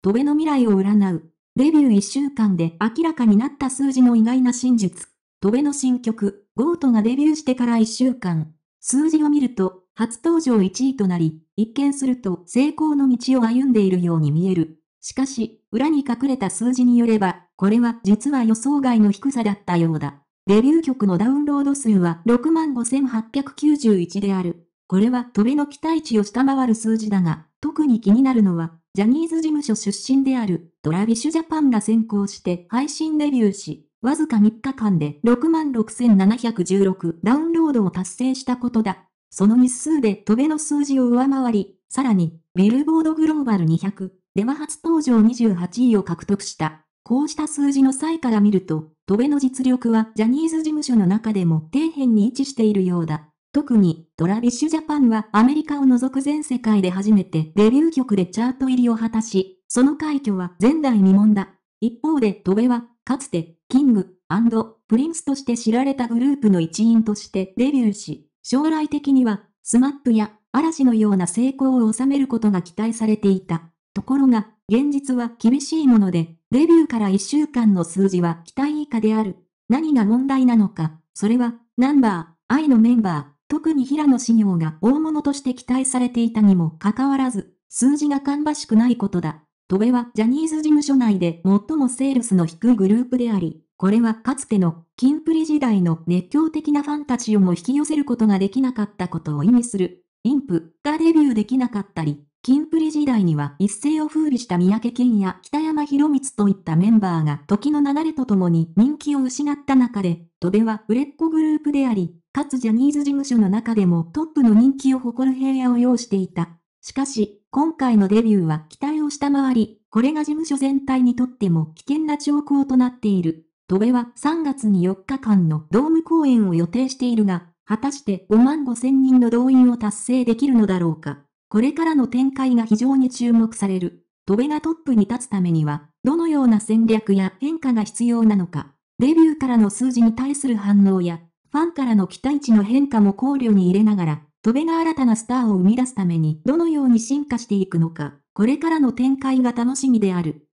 戸辺の未来を占う。デビュー1週間で明らかになった数字の意外な真実。戸辺の新曲、ゴートがデビューしてから1週間。数字を見ると、初登場1位となり、一見すると成功の道を歩んでいるように見える。しかし、裏に隠れた数字によれば、これは実は予想外の低さだったようだ。デビュー曲のダウンロード数は65,891である。これは戸辺の期待値を下回る数字だが、特に気になるのは、ジャニーズ事務所出身であるトラビシュジャパンが先行して配信デビューし、わずか3日間で66,716ダウンロードを達成したことだ。その日数でトベの数字を上回り、さらに、ビルボードグローバル200では初登場28位を獲得した。こうした数字の際から見ると、戸辺の実力はジャニーズ事務所の中でも底辺に位置しているようだ。特に、トラビッシュジャパンはアメリカを除く全世界で初めてデビュー曲でチャート入りを果たし、その快挙は前代未聞だ。一方で、トベは、かつて、キング、プリンスとして知られたグループの一員としてデビューし、将来的には、スマップや嵐のような成功を収めることが期待されていた。ところが、現実は厳しいもので、デビューから1週間の数字は期待以下である。何が問題なのか、それは、ナンバー、愛のメンバー、特に平野紫耀が大物として期待されていたにもかかわらず、数字が芳しくないことだ。戸部はジャニーズ事務所内で最もセールスの低いグループであり、これはかつてのキンプリ時代の熱狂的なファンたちをも引き寄せることができなかったことを意味する。インプがデビューできなかったり、キンプリ時代には一世を風靡した三宅健や北山博光といったメンバーが時の流れとともに人気を失った中で、戸部は売れっ子グループであり、かつジャニーズ事務所の中でもトップの人気を誇る平野を要していた。しかし、今回のデビューは期待を下回り、これが事務所全体にとっても危険な兆候となっている。戸部は3月に4日間のドーム公演を予定しているが、果たして5万5千人の動員を達成できるのだろうか。これからの展開が非常に注目される。戸部がトップに立つためには、どのような戦略や変化が必要なのか。デビューからの数字に対する反応や、ファンからの期待値の変化も考慮に入れながら、戸辺が新たなスターを生み出すためにどのように進化していくのか、これからの展開が楽しみである。